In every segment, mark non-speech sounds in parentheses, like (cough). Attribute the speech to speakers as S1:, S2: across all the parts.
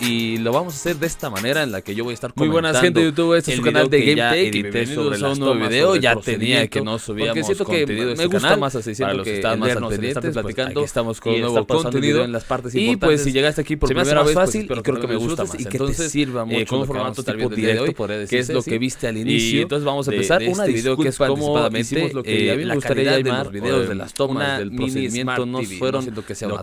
S1: y lo vamos a hacer de esta manera en la que yo voy a estar Muy buenas gente de YouTube, este es su canal de gameplay y bienvenidos a un nuevo video, ya tenía que no subíamos porque siento que me este gusta canal, más así, siento para los que están más este al pendiente, pues, estamos con nuevo contenido en las partes y pues si llegaste aquí por primera vez, pues, fácil pues, creo que me gusta más. y que entonces, te sirva eh, mucho eh, con un formato tipo directo, que es lo que viste al inicio. Y entonces vamos a empezar un video que es como hicimos lo que a mí me gustaría llamar videos de las tomas del procedimiento no fueron lo que se me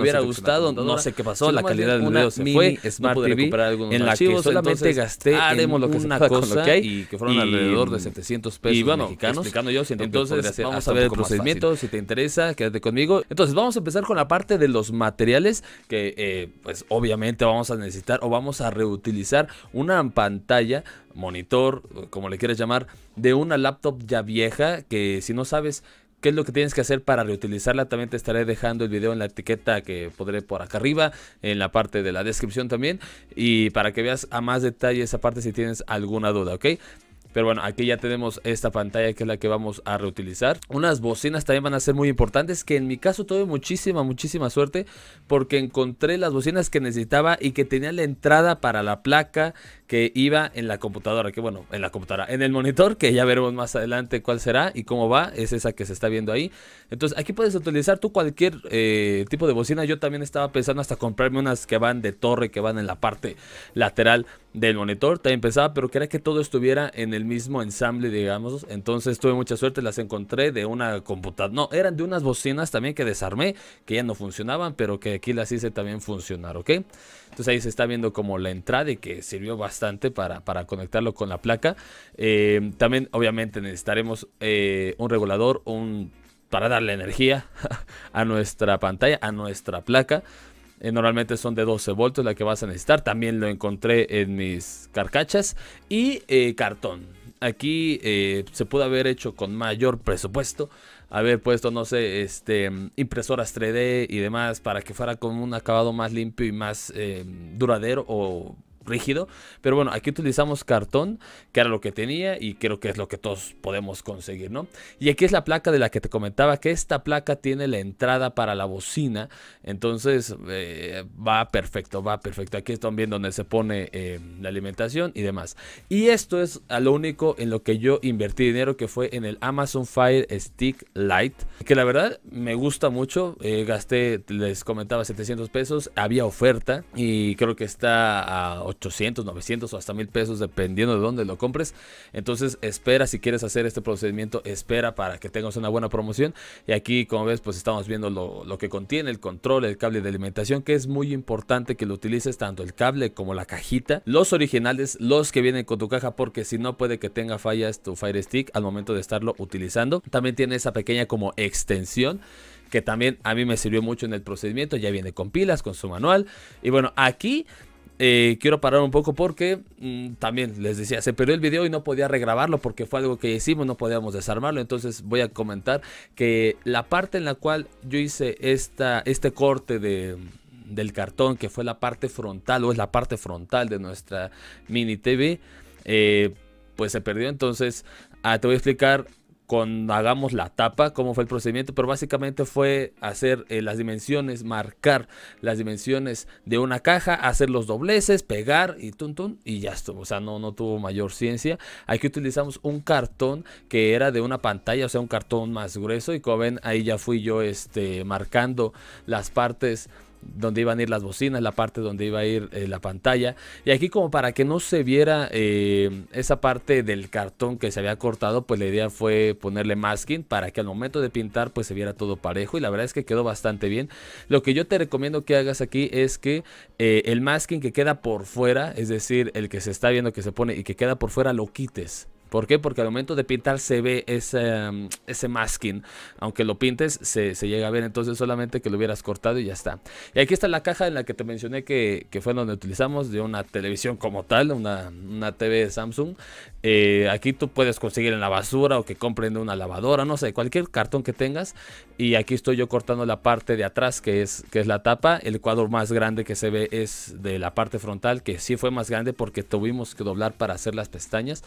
S1: hubiera gustado, no sé qué pasó, la calidad del video se fue es más pude recuperar algunos en la archivos, que solamente gasté una cosa que hay, y que fueron alrededor de 700 pesos y bueno, mexicanos. Explicando yo, entonces vamos a ver el procedimiento, si te interesa, quédate conmigo. Entonces vamos a empezar con la parte de los materiales que eh, pues obviamente vamos a necesitar o vamos a reutilizar una pantalla monitor, como le quieras llamar, de una laptop ya vieja que si no sabes qué es lo que tienes que hacer para reutilizarla. También te estaré dejando el video en la etiqueta que podré por acá arriba, en la parte de la descripción también. Y para que veas a más detalle esa parte si tienes alguna duda, ¿ok? Pero bueno, aquí ya tenemos esta pantalla que es la que vamos a reutilizar. Unas bocinas también van a ser muy importantes, que en mi caso tuve muchísima, muchísima suerte porque encontré las bocinas que necesitaba y que tenía la entrada para la placa, que iba en la computadora, que bueno, en la computadora, en el monitor, que ya veremos más adelante cuál será y cómo va, es esa que se está viendo ahí. Entonces aquí puedes utilizar tú cualquier eh, tipo de bocina, yo también estaba pensando hasta comprarme unas que van de torre, que van en la parte lateral del monitor, también pensaba, pero quería que todo estuviera en el mismo ensamble, digamos, entonces tuve mucha suerte, las encontré de una computadora, no, eran de unas bocinas también que desarmé, que ya no funcionaban, pero que aquí las hice también funcionar, ¿ok? Entonces ahí se está viendo como la entrada y que sirvió bastante para, para conectarlo con la placa. Eh, también, obviamente, necesitaremos eh, un regulador, un para darle energía (laughs) a nuestra pantalla, a nuestra placa. Eh, normalmente son de 12 voltios la que vas a necesitar. También lo encontré en mis carcachas. Y cartón. Aquí se pudo haber hecho con mayor presupuesto. Haber puesto, no sé, este, impresoras 3D y demás para que fuera con un acabado más limpio y más duradero o rígido. Pero bueno, aquí utilizamos cartón, que era lo que tenía y creo que es lo que todos podemos conseguir, ¿no? Y aquí es la placa de la que te comentaba, que esta placa tiene la entrada para la bocina. Entonces eh, va perfecto, va perfecto. Aquí están viendo donde se pone eh, la alimentación y demás. Y esto es a lo único en lo que yo invertí dinero, que fue en el Amazon Fire Stick Lite. Que la verdad me gusta mucho. Eh, gasté, les comentaba, 700 pesos. Había oferta y creo que está a 800, 900 o hasta 1000 pesos dependiendo de dónde lo compres. Entonces espera si quieres hacer este procedimiento, espera para que tengas una buena promoción. Y aquí como ves pues estamos viendo lo, lo que contiene el control, el cable de alimentación que es muy importante que lo utilices tanto el cable como la cajita. Los originales, los que vienen con tu caja porque si no puede que tenga fallas tu Fire Stick al momento de estarlo utilizando. También tiene esa pequeña como extensión que también a mí me sirvió mucho en el procedimiento. Ya viene con pilas, con su manual. Y bueno, aquí eh, quiero parar un poco porque mm, también les decía, se perdió el video y no podía regrabarlo porque fue algo que hicimos, no podíamos desarmarlo. Entonces voy a comentar que la parte en la cual yo hice esta, este corte de, del cartón, que fue la parte frontal o es la parte frontal de nuestra mini TV, eh, pues se perdió. Entonces ah, te voy a explicar hagamos la tapa, cómo fue el procedimiento, pero básicamente fue hacer eh, las dimensiones, marcar las dimensiones de una caja, hacer los dobleces, pegar y tun, y ya estuvo, o sea, no, no tuvo mayor ciencia. Aquí utilizamos un cartón que era de una pantalla, o sea, un cartón más grueso y como ven, ahí ya fui yo este, marcando las partes donde iban a ir las bocinas, la parte donde iba a ir eh, la pantalla. Y aquí como para que no se viera eh, esa parte del cartón que se había cortado, pues la idea fue ponerle masking para que al momento de pintar pues se viera todo parejo. Y la verdad es que quedó bastante bien. Lo que yo te recomiendo que hagas aquí es que eh, el masking que queda por fuera, es decir, el que se está viendo que se pone y que queda por fuera, lo quites. ¿Por qué? Porque al momento de pintar se ve ese, mm, ese masking. Aunque lo pintes, se, llega a ver. Entonces solamente que lo hubieras cortado y ya está. Y aquí está la caja en la que te mencioné que, fue donde utilizamos de una televisión como tal, una, TV de Samsung. Eh, aquí tú puedes conseguir en la basura o que compren de una lavadora, no sé, cualquier cartón que tengas. Y aquí estoy yo cortando la parte de atrás que es, que es la tapa. El cuadro más grande que se ve es de la parte frontal, que sí fue más grande porque tuvimos que doblar para hacer las pestañas.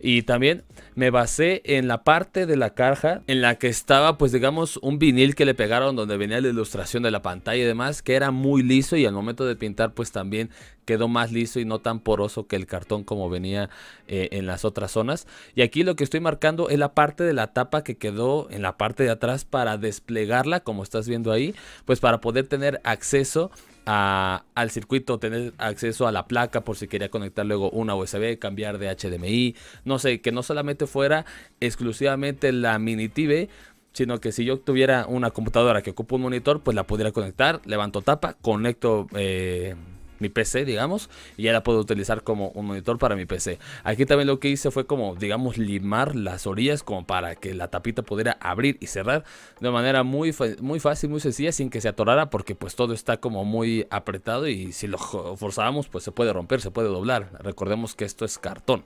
S1: Y también me basé en la parte de la caja en la que estaba, pues digamos, un vinil que le pegaron donde venía la ilustración de la pantalla y demás, que era muy liso y al momento de pintar, pues también quedó más liso y no tan poroso que el cartón como venía eh, en las otras zonas. Y aquí lo que estoy marcando es la parte de la tapa que quedó en la parte de atrás para desplegarla, como estás viendo ahí, pues para poder tener acceso al circuito, tener acceso a la placa por si quería conectar luego una USB, cambiar de HDMI, no sé, que no solamente fuera exclusivamente la mini TV, sino que si yo tuviera una computadora que ocupa un monitor, pues la pudiera conectar, levanto tapa, conecto... Eh, mi PC, digamos, y ya la puedo utilizar como un monitor para mi PC. Aquí también lo que hice fue como, digamos, limar las orillas como para que la tapita pudiera abrir y cerrar de manera muy, muy fácil, muy sencilla, sin que se atorara, porque pues todo está como muy apretado y si lo forzábamos, pues se puede romper, se puede doblar. Recordemos que esto es cartón.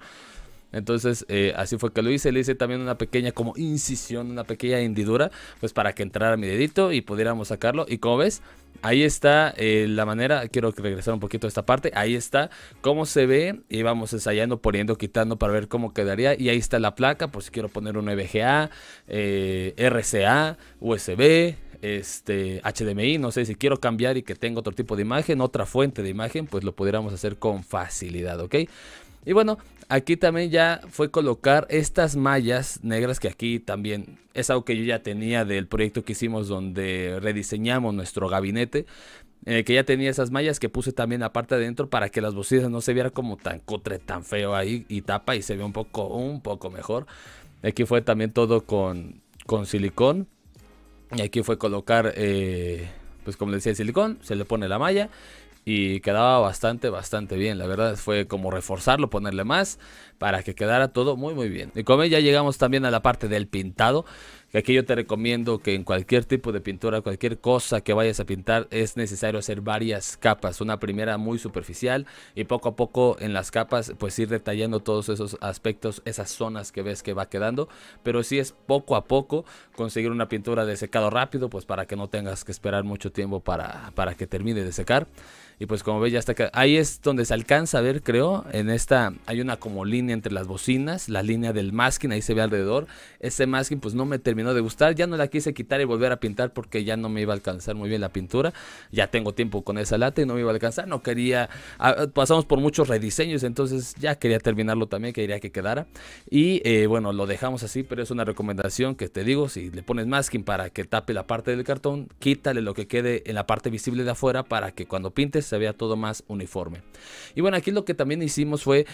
S1: Entonces, eh, así fue que lo hice. Le hice también una pequeña como incisión, una pequeña hendidura, pues para que entrara mi dedito y pudiéramos sacarlo. Y como ves, ahí está eh, la manera. Quiero regresar un poquito a esta parte. Ahí está cómo se ve. Y vamos ensayando, poniendo, quitando para ver cómo quedaría. Y ahí está la placa, por si quiero poner un VGA, e eh, RCA, USB, este HDMI, no sé si quiero cambiar y que tenga otro tipo de imagen, otra fuente de imagen, pues lo pudiéramos hacer con facilidad, ¿ok? Y bueno, aquí también ya fue colocar estas mallas negras que aquí también es algo que yo ya tenía del proyecto que hicimos donde rediseñamos nuestro gabinete. Eh, que ya tenía esas mallas que puse también aparte adentro para que las bocinas no se vieran como tan cutre, tan feo ahí y tapa y se ve un poco, un poco mejor. Aquí fue también todo con, con silicón. Y aquí fue colocar, eh, pues como decía, el silicón, se le pone la malla y quedaba bastante, bastante bien. La verdad fue como reforzarlo, ponerle más para que quedara todo muy muy bien. Y con ya llegamos también a la parte del pintado, que aquí yo te recomiendo que en cualquier tipo de pintura, cualquier cosa que vayas a pintar, es necesario hacer varias capas. Una primera muy superficial y poco a poco en las capas pues ir detallando todos esos aspectos, esas zonas que ves que va quedando. Pero si es poco a poco conseguir una pintura de secado rápido, pues para que no tengas que esperar mucho tiempo para, para que termine de secar. Y pues como ves ya está Ahí es donde se alcanza a ver, creo, en esta hay una como línea entre las bocinas, la línea del masking, ahí se ve alrededor. Ese masking pues no me terminó de gustar, ya no la quise quitar y volver a pintar porque ya no me iba a alcanzar muy bien la pintura. Ya tengo tiempo con esa lata y no me iba a alcanzar, no quería, ah, pasamos por muchos rediseños, entonces ya quería terminarlo también, quería que quedara. Y eh, bueno, lo dejamos así, pero es una recomendación que te digo, si le pones masking para que tape la parte del cartón, quítale lo que quede en la parte visible de afuera para que cuando pintes se vea todo más uniforme. Y bueno, aquí lo que también hicimos fue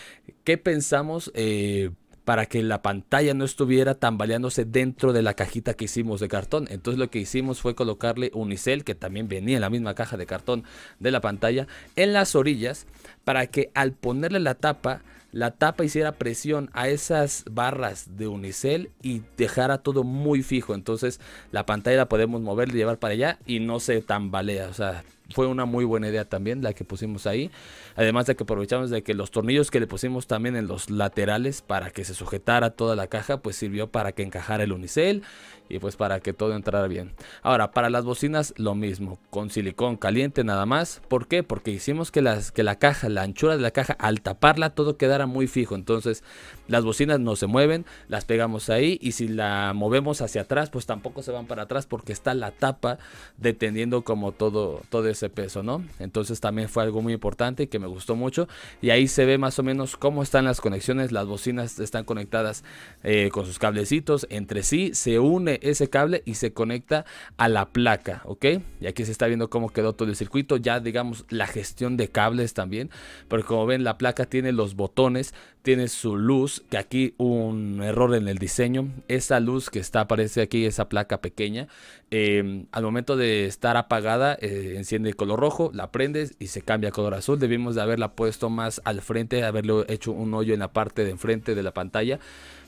S1: que pensamos eh, para que la pantalla no estuviera tambaleándose dentro de la cajita que hicimos de cartón. Entonces lo que hicimos fue colocarle unicel, que también venía en la misma caja de cartón de la pantalla, en las orillas para que al ponerle la tapa, la tapa hiciera presión a esas barras de unicel y dejara todo muy fijo. Entonces la pantalla la podemos mover, llevar para allá y no se tambalea. O sea, fue una muy buena idea también la que pusimos ahí. Además de que aprovechamos de que los tornillos que le pusimos también en los laterales para que se sujetara toda la caja, pues sirvió para que encajara el unicel y pues para que todo entrara bien. Ahora, para las bocinas lo mismo, con silicón caliente nada más. ¿Por qué? Porque hicimos que, las, que la caja, la anchura de la caja, al taparla todo quedara muy fijo. Entonces las bocinas no se mueven, las pegamos ahí y si la movemos hacia atrás, pues tampoco se van para atrás porque está la tapa deteniendo como todo, todo ese peso, ¿no? Entonces también fue algo muy importante que me gustó mucho. Y ahí se ve más o menos cómo están las conexiones, las bocinas están conectadas eh, con sus cablecitos entre sí, se une ese cable y se conecta a la placa, ¿ok? Y aquí se está viendo cómo quedó todo el circuito, ya digamos la gestión de cables también, pero como ven la placa tiene los botones, tiene su luz, que aquí un error en el diseño, esa luz que está, aparece aquí, esa placa pequeña, em, al momento de estar apagada, eh, enciende el color rojo, la prendes y se cambia color azul, debimos de haberla puesto más al frente, haberle hecho un hoyo en la parte de enfrente de la pantalla,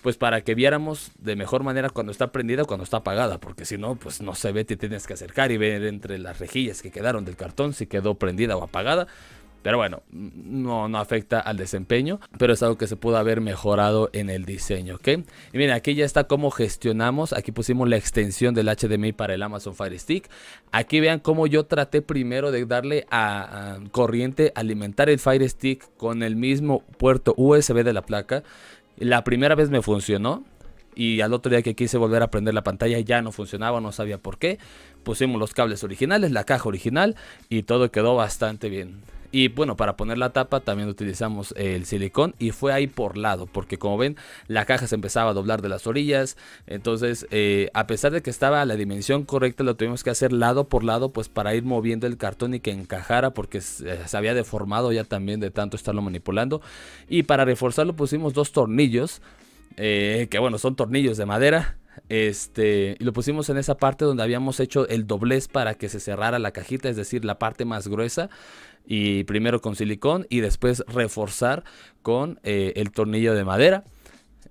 S1: pues para que viéramos de mejor manera cuando está prendida o cuando está apagada, porque si no, pues no se ve, te tienes que acercar y ver entre las rejillas que quedaron del cartón si quedó prendida o apagada. Pero bueno, mm, no, no afecta al desempeño, pero es algo que se pudo haber mejorado en el diseño, ¿ok? Y miren, aquí ya está cómo gestionamos. Aquí pusimos la extensión del HDMI para el Amazon Fire Stick. Aquí vean cómo yo traté primero de darle a corriente, alimentar el Fire Stick con el mismo puerto USB de la placa la primera vez me funcionó y al otro día que quise volver a prender la pantalla ya no funcionaba, no sabía por qué. Pusimos los cables originales, la caja original y todo quedó bastante bien. Y bueno, para poner la tapa también utilizamos el silicón y fue ahí por lado, porque como ven, la caja se empezaba a doblar de las orillas. Entonces, eh, a pesar de que estaba a la dimensión correcta, lo tuvimos que hacer lado por lado, pues para ir moviendo el cartón y que encajara, porque eh, se, había deformado ya también de tanto estarlo manipulando. Y para reforzarlo pusimos dos tornillos, eh, que bueno, son tornillos de madera. Este, y lo pusimos en esa parte donde habíamos hecho el doblez para que se cerrara la cajita, es decir, la parte más gruesa. Y primero con silicón y después reforzar con eh, el tornillo de madera.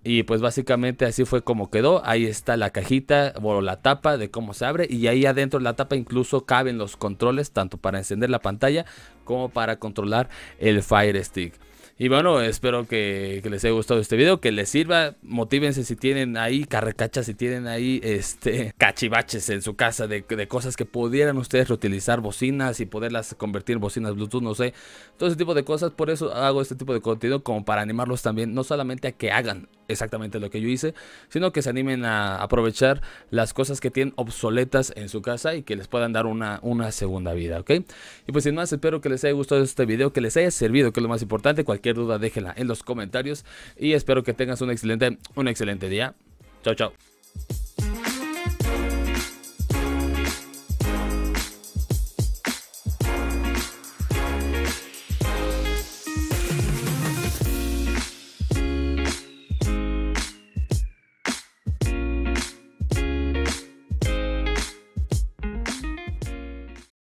S1: Y pues básicamente así fue como quedó. Ahí está la cajita o la tapa de cómo se abre. Y ahí adentro de la tapa incluso caben los controles, tanto para encender la pantalla como para controlar el Fire Stick. Y bueno, espero que, les haya gustado este video, que les sirva. Motívense si tienen ahí carrecachas, si tienen ahí este (laughs) cachivaches en su casa de, de cosas que pudieran ustedes reutilizar, bocinas y poderlas convertir en bocinas Bluetooth, no sé. Todo ese tipo de cosas. Por eso hago este tipo de contenido como para animarlos también, no solamente a que hagan exactamente lo que yo hice, sino que se animen a aprovechar las cosas que tienen obsoletas en su casa y que les puedan dar una, una segunda vida, ¿ok? Y pues sin más, espero que les haya gustado este video, que les haya servido, que es lo más importante. Cualquier duda déjenla en los comentarios y espero que tengas un excelente, un excelente día. Chao, chao.